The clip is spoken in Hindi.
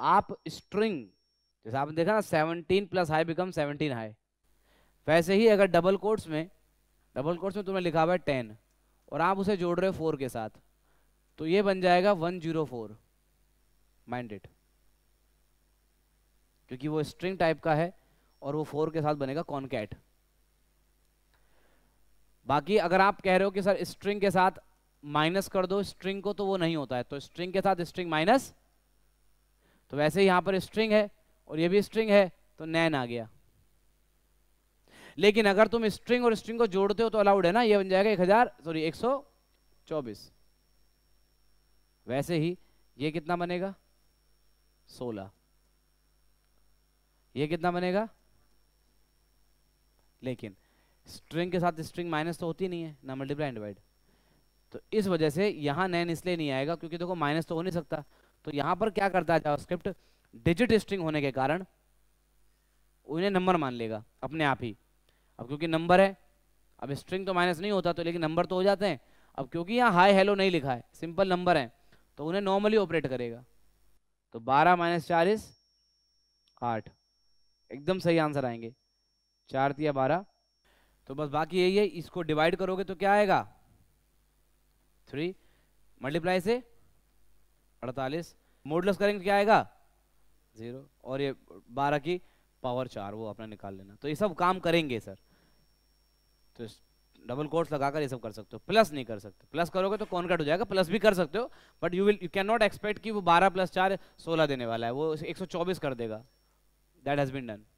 आप स्ट्रिंग जैसे आपने देखा ना seventeen plus high become 17 high वैसे ही अगर डबल कोर्ट्स में डबल कोर्ट्स में तुमने लिखा हुआ है टेन और आप उसे जोड़ रहे हो फोर के साथ तो ये बन जाएगा वन जीरो फोर माइंडेड क्योंकि वो स्ट्रिंग टाइप का है और वो फोर के साथ बनेगा कॉनकैट बाकी अगर आप कह रहे हो कि सर स्ट्रिंग के साथ माइनस कर दो स्ट्रिंग को तो वो नहीं होता है तो स्ट्रिंग के साथ स्ट्रिंग माइनस तो वैसे यहां पर स्ट्रिंग है और ये भी स्ट्रिंग है तो नैन आ गया लेकिन अगर तुम स्ट्रिंग और स्ट्रिंग को जोड़ते हो तो अलाउड है ना ये बन जाएगा एक हजार सॉरी एक सौ चौबीस वैसे ही ये कितना बनेगा सोलह ये कितना बनेगा लेकिन स्ट्रिंग के साथ स्ट्रिंग माइनस तो होती नहीं है ना मल्टीप्लाई एंड डिवाइड तो इस वजह से यहाँ नैन इसलिए नहीं आएगा क्योंकि देखो माइनस तो हो नहीं सकता तो यहाँ पर क्या करता है जावास्क्रिप्ट डिजिट स्ट्रिंग होने के कारण उन्हें नंबर मान लेगा अपने आप ही अब क्योंकि नंबर है अब स्ट्रिंग तो माइनस नहीं होता तो लेकिन नंबर तो हो जाते हैं अब क्योंकि यहाँ हाई हेलो नहीं लिखा है सिंपल नंबर है तो उन्हें नॉर्मली ऑपरेट करेगा तो बारह माइनस चालीस आठ एकदम सही आंसर आएंगे चार या बारह तो बस बाकी यही है इसको डिवाइड करोगे तो क्या आएगा थ्री मल्टीप्लाई से अड़तालीस मोडलस करेंगे तो क्या आएगा जीरो और ये बारह की पावर चार वो अपना निकाल लेना तो ये सब काम करेंगे सर तो डबल कोर्स लगाकर ये सब कर सकते हो प्लस नहीं कर सकते प्लस करोगे तो कट हो जाएगा प्लस भी कर सकते हो but you will you can not expect कि वो 12 प्लस चार सोलह देने वाला है वो 124 कर देगा दैट हैज़ बिन डन